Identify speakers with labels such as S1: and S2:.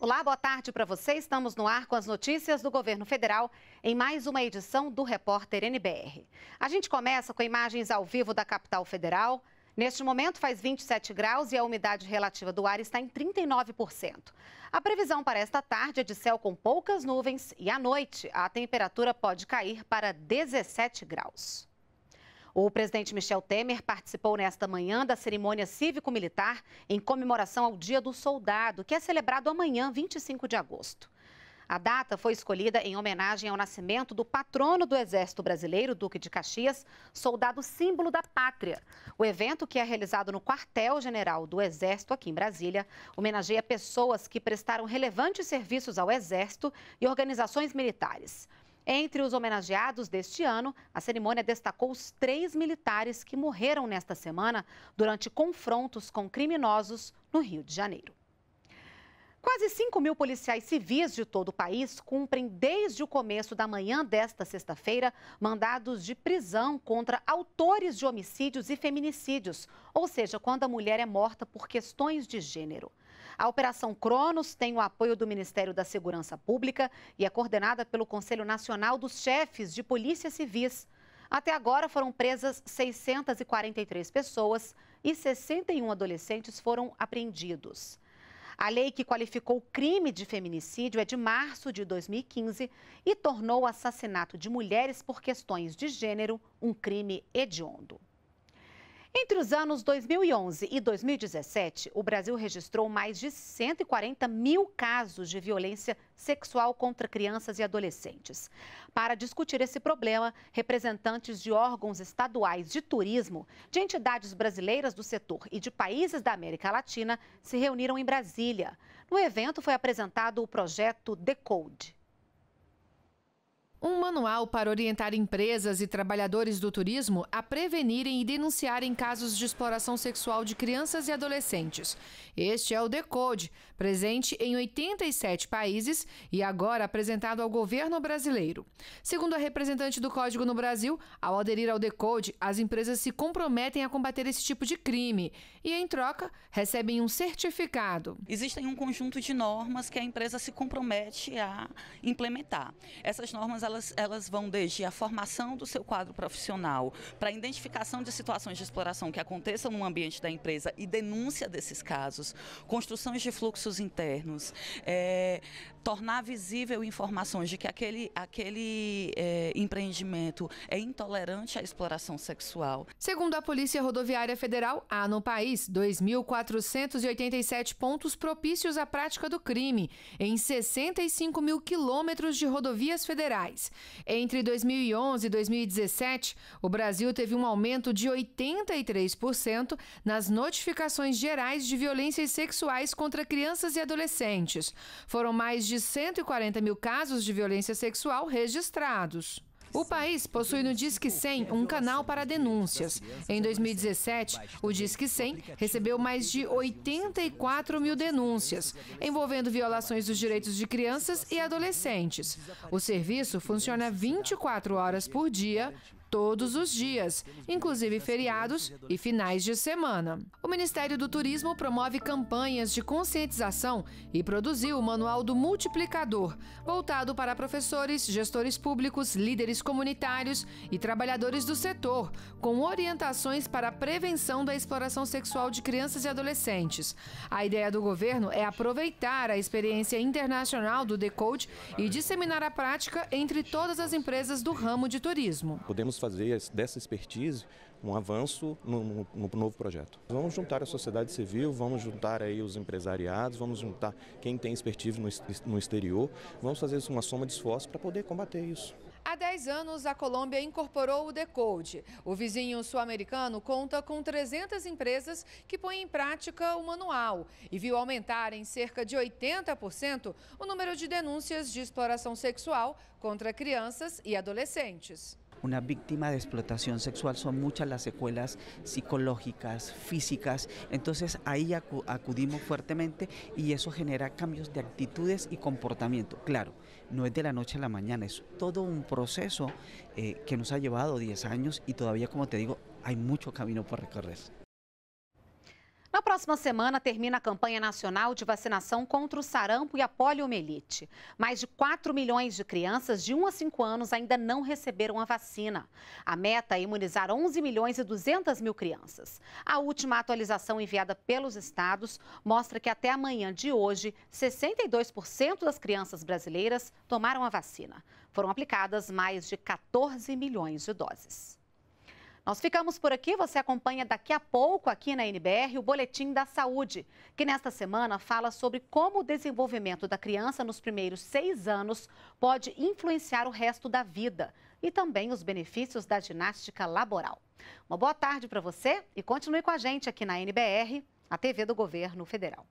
S1: Olá, boa tarde para você. Estamos no ar com as notícias do governo federal em mais uma edição do Repórter NBR. A gente começa com imagens ao vivo da capital federal. Neste momento faz 27 graus e a umidade relativa do ar está em 39%. A previsão para esta tarde é de céu com poucas nuvens e à noite a temperatura pode cair para 17 graus. O presidente Michel Temer participou nesta manhã da cerimônia cívico-militar em comemoração ao Dia do Soldado, que é celebrado amanhã, 25 de agosto. A data foi escolhida em homenagem ao nascimento do patrono do Exército Brasileiro, Duque de Caxias, soldado símbolo da pátria. O evento, que é realizado no quartel-general do Exército, aqui em Brasília, homenageia pessoas que prestaram relevantes serviços ao Exército e organizações militares. Entre os homenageados deste ano, a cerimônia destacou os três militares que morreram nesta semana durante confrontos com criminosos no Rio de Janeiro. Quase 5 mil policiais civis de todo o país cumprem desde o começo da manhã desta sexta-feira mandados de prisão contra autores de homicídios e feminicídios, ou seja, quando a mulher é morta por questões de gênero. A Operação Cronos tem o apoio do Ministério da Segurança Pública e é coordenada pelo Conselho Nacional dos Chefes de Polícia Civis. Até agora foram presas 643 pessoas e 61 adolescentes foram apreendidos. A lei que qualificou o crime de feminicídio é de março de 2015 e tornou o assassinato de mulheres por questões de gênero um crime hediondo. Entre os anos 2011 e 2017, o Brasil registrou mais de 140 mil casos de violência sexual contra crianças e adolescentes. Para discutir esse problema, representantes de órgãos estaduais de turismo, de entidades brasileiras do setor e de países da América Latina se reuniram em
S2: Brasília. No evento foi apresentado o projeto Decode. Um manual para orientar empresas e trabalhadores do turismo a prevenirem e denunciarem casos de exploração sexual de crianças e adolescentes. Este é o Decode, presente em 87 países e agora apresentado ao governo brasileiro. Segundo a representante do Código no Brasil, ao aderir ao Decode, as empresas se comprometem a combater esse tipo de crime e, em troca, recebem um certificado. Existem um conjunto de normas que a empresa
S1: se compromete a implementar. Essas normas elas, elas vão desde a formação do seu quadro profissional, para a identificação de situações de exploração que aconteçam no ambiente da empresa e denúncia desses casos, construções de fluxos internos, é, tornar visível informações de que aquele, aquele é, empreendimento é intolerante à exploração sexual.
S2: Segundo a Polícia Rodoviária Federal, há no país 2.487 pontos propícios à prática do crime, em 65 mil quilômetros de rodovias federais reais. Entre 2011 e 2017, o Brasil teve um aumento de 83% nas notificações gerais de violências sexuais contra crianças e adolescentes. Foram mais de 140 mil casos de violência sexual registrados. O país possui no Disque 100 um canal para denúncias. Em 2017, o Disque 100 recebeu mais de 84 mil denúncias, envolvendo violações dos direitos de crianças e adolescentes. O serviço funciona 24 horas por dia, todos os dias, inclusive feriados e finais de semana. O Ministério do Turismo promove campanhas de conscientização e produziu o Manual do Multiplicador, voltado para professores, gestores públicos, líderes comunitários e trabalhadores do setor, com orientações para a prevenção da exploração sexual de crianças e adolescentes. A ideia do governo é aproveitar a experiência internacional do Decode e disseminar a prática entre todas as empresas do ramo de turismo. Podemos vamos fazer dessa expertise um avanço no, no, no, novo projeto. Vamos juntar a sociedade civil, vamos juntar aí os empresariados, vamos juntar quem tem expertise no, no exterior, vamos fazer uma soma de esforços para poder combater isso. Há 10 anos, a Colômbia incorporou o Decode. O vizinho sul-americano conta com 300 empresas que põem em prática o manual e viu aumentar em cerca de 80% o número de denúncias de exploração sexual contra crianças e adolescentes.
S1: una víctima de explotación sexual, son muchas las secuelas psicológicas, físicas, entonces ahí acudimos fuertemente y eso genera cambios de actitudes y comportamiento. Claro, no es de la noche a la mañana, es todo un proceso eh, que nos ha llevado 10 años y todavía, como te digo, hay mucho camino por recorrer. próxima semana termina a campanha nacional de vacinação contra o sarampo e a poliomielite. Mais de 4 milhões de crianças de 1 a 5 anos ainda não receberam a vacina. A meta é imunizar 11 milhões e 200 mil crianças. A última atualização enviada pelos estados mostra que até amanhã de hoje, 62% das crianças brasileiras tomaram a vacina. Foram aplicadas mais de 14 milhões de doses. Nós ficamos por aqui, você acompanha daqui a pouco aqui na NBR o Boletim da Saúde, que nesta semana fala sobre como o desenvolvimento da criança nos primeiros seis anos pode influenciar o resto da vida e também os benefícios da ginástica laboral. Uma boa tarde para você e continue com a gente aqui na NBR, a TV do Governo Federal.